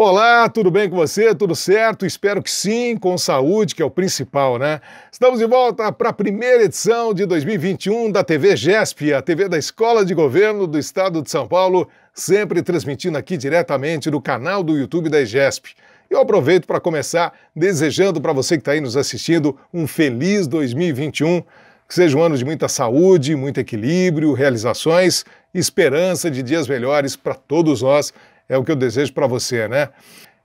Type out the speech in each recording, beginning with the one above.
Olá, tudo bem com você? Tudo certo? Espero que sim, com saúde, que é o principal, né? Estamos de volta para a primeira edição de 2021 da TV GESP, a TV da Escola de Governo do Estado de São Paulo, sempre transmitindo aqui diretamente do canal do YouTube da GESP. Eu aproveito para começar desejando para você que está aí nos assistindo um feliz 2021, que seja um ano de muita saúde, muito equilíbrio, realizações, esperança de dias melhores para todos nós é o que eu desejo para você, né?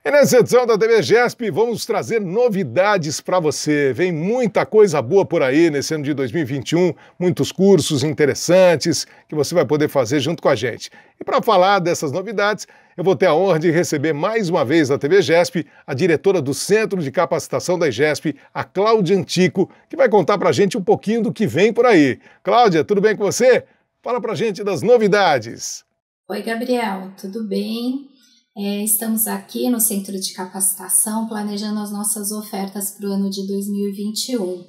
E nessa edição da TV GESP, vamos trazer novidades para você. Vem muita coisa boa por aí nesse ano de 2021, muitos cursos interessantes que você vai poder fazer junto com a gente. E para falar dessas novidades, eu vou ter a honra de receber mais uma vez da TV GESP a diretora do Centro de Capacitação da GESP, a Cláudia Antico, que vai contar para a gente um pouquinho do que vem por aí. Cláudia, tudo bem com você? Fala para a gente das novidades. Oi, Gabriel, tudo bem? É, estamos aqui no Centro de Capacitação planejando as nossas ofertas para o ano de 2021.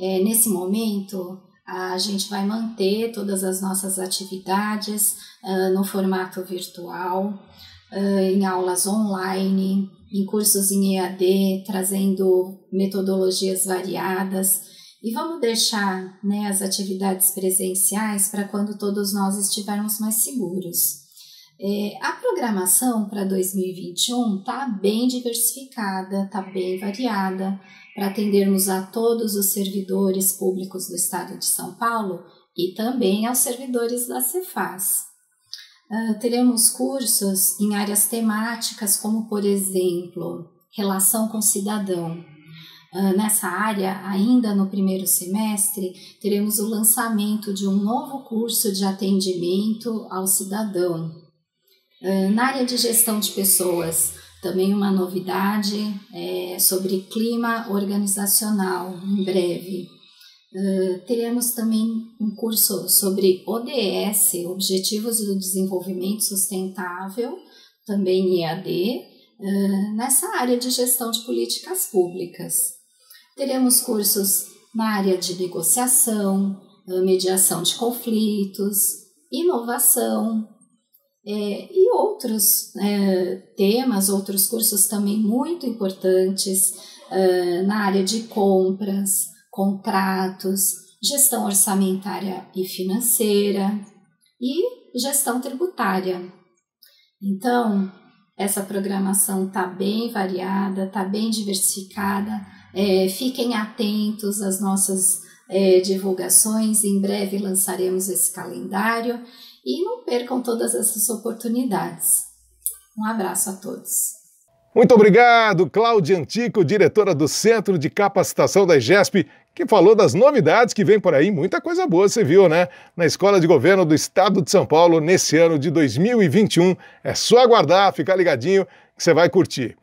É, nesse momento, a gente vai manter todas as nossas atividades uh, no formato virtual, uh, em aulas online, em cursos em EAD, trazendo metodologias variadas. E vamos deixar né, as atividades presenciais para quando todos nós estivermos mais seguros. É, a programação para 2021 está bem diversificada, está bem variada. Para atendermos a todos os servidores públicos do Estado de São Paulo e também aos servidores da Cefaz. Uh, teremos cursos em áreas temáticas, como por exemplo, relação com o cidadão. Uh, nessa área, ainda no primeiro semestre, teremos o lançamento de um novo curso de atendimento ao cidadão, na área de gestão de pessoas, também uma novidade é, sobre clima organizacional, em breve. teremos também um curso sobre ODS, Objetivos do Desenvolvimento Sustentável, também IAD nessa área de gestão de políticas públicas. Teremos cursos na área de negociação, mediação de conflitos, inovação, é, e outros é, temas, outros cursos também muito importantes é, na área de compras, contratos, gestão orçamentária e financeira e gestão tributária. Então, essa programação está bem variada, está bem diversificada. É, fiquem atentos às nossas é, divulgações. Em breve lançaremos esse calendário e não percam todas essas oportunidades. Um abraço a todos. Muito obrigado, Cláudia Antico, diretora do Centro de Capacitação da IGESP, que falou das novidades que vem por aí, muita coisa boa, você viu, né? Na Escola de Governo do Estado de São Paulo, nesse ano de 2021. É só aguardar, ficar ligadinho, que você vai curtir.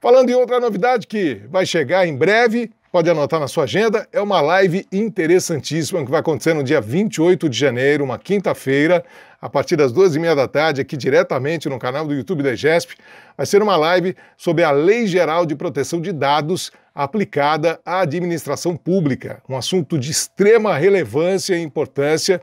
Falando em outra novidade que vai chegar em breve, Pode anotar na sua agenda, é uma live interessantíssima que vai acontecer no dia 28 de janeiro, uma quinta-feira, a partir das duas e meia da tarde, aqui diretamente no canal do YouTube da GESP. Vai ser uma live sobre a Lei Geral de Proteção de Dados aplicada à administração pública, um assunto de extrema relevância e importância.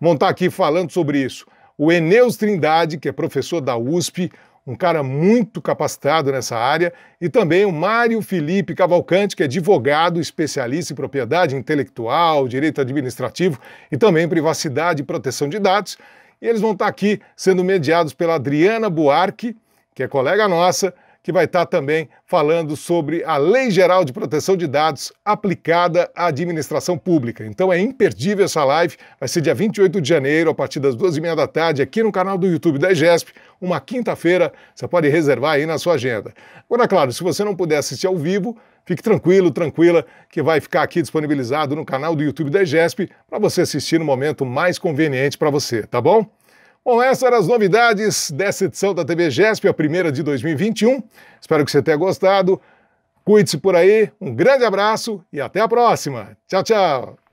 Vão estar aqui falando sobre isso o Eneus Trindade, que é professor da USP, um cara muito capacitado nessa área, e também o Mário Felipe Cavalcante, que é advogado, especialista em propriedade intelectual, direito administrativo e também privacidade e proteção de dados. E eles vão estar aqui sendo mediados pela Adriana Buarque, que é colega nossa, que vai estar também falando sobre a Lei Geral de Proteção de Dados aplicada à administração pública. Então é imperdível essa live, vai ser dia 28 de janeiro, a partir das duas e meia da tarde, aqui no canal do YouTube da IGESP, uma quinta-feira, você pode reservar aí na sua agenda. Agora, claro, se você não puder assistir ao vivo, fique tranquilo, tranquila, que vai ficar aqui disponibilizado no canal do YouTube da IGESP para você assistir no momento mais conveniente para você, tá bom? Bom, essas eram as novidades dessa edição da TV GESP, a primeira de 2021. Espero que você tenha gostado. Cuide-se por aí, um grande abraço e até a próxima. Tchau, tchau!